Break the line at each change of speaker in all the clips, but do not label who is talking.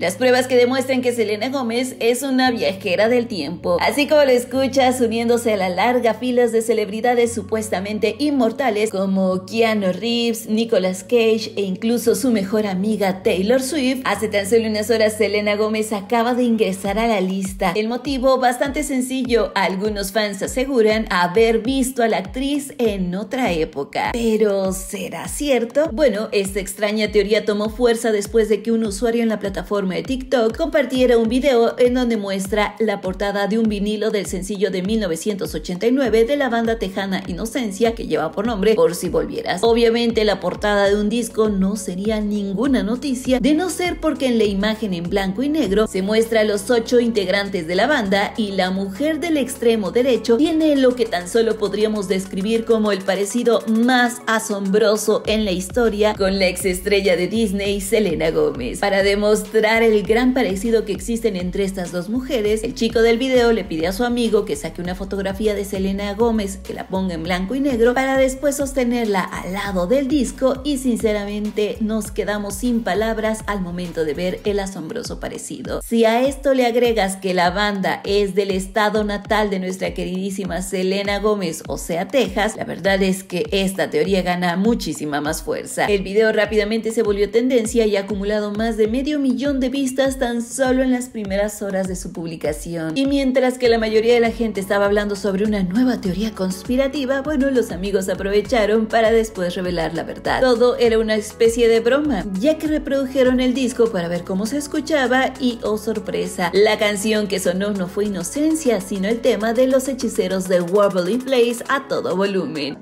Las pruebas que demuestren que Selena Gómez es una viajera del tiempo, así como lo escuchas uniéndose a la larga filas de celebridades supuestamente inmortales como Keanu Reeves, Nicolas Cage e incluso su mejor amiga Taylor Swift. Hace tan solo unas horas Selena Gómez acaba de ingresar a la lista. El motivo bastante sencillo, algunos fans aseguran haber visto a la actriz en otra época. Pero ¿será cierto? Bueno, esta extraña teoría tomó fuerza después de que un usuario en la plataforma de TikTok compartiera un video en donde muestra la portada de un vinilo del sencillo de 1989 de la banda tejana Inocencia que lleva por nombre Por si volvieras. Obviamente la portada de un disco no sería ninguna noticia de no ser porque en la imagen en blanco y negro se muestra a los ocho integrantes de la banda y la mujer del extremo derecho tiene lo que tan solo podríamos describir como el parecido más asombroso en la historia con la ex estrella de Disney Selena Gómez. Para demostrar el gran parecido que existen entre estas dos mujeres, el chico del video le pide a su amigo que saque una fotografía de Selena Gómez, que la ponga en blanco y negro, para después sostenerla al lado del disco y sinceramente nos quedamos sin palabras al momento de ver el asombroso parecido. Si a esto le agregas que la banda es del estado natal de nuestra queridísima Selena Gómez, o sea Texas, la verdad es que esta teoría gana muchísima más fuerza. El video rápidamente se volvió tendencia y ha acumulado más de medio millón de vistas tan solo en las primeras horas de su publicación. Y mientras que la mayoría de la gente estaba hablando sobre una nueva teoría conspirativa, bueno, los amigos aprovecharon para después revelar la verdad. Todo era una especie de broma, ya que reprodujeron el disco para ver cómo se escuchaba y, oh sorpresa, la canción que sonó no fue Inocencia, sino el tema de los hechiceros de Warbling Place a todo volumen.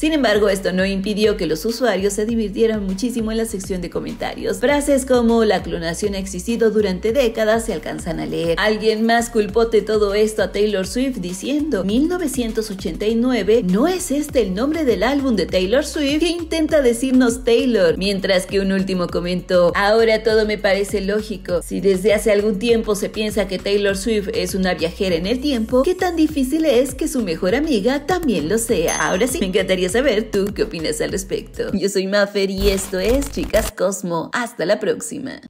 Sin embargo, esto no impidió que los usuarios se divirtieran muchísimo en la sección de comentarios. Frases como la clonación ha existido durante décadas se alcanzan a leer. Alguien más culpó de todo esto a Taylor Swift diciendo 1989 no es este el nombre del álbum de Taylor Swift que intenta decirnos Taylor, mientras que un último comentó ahora todo me parece lógico. Si desde hace algún tiempo se piensa que Taylor Swift es una viajera en el tiempo, ¿qué tan difícil es que su mejor amiga también lo sea? Ahora sí, me encantaría saber tú qué opinas al respecto. Yo soy Maffer y esto es Chicas Cosmo. Hasta la próxima.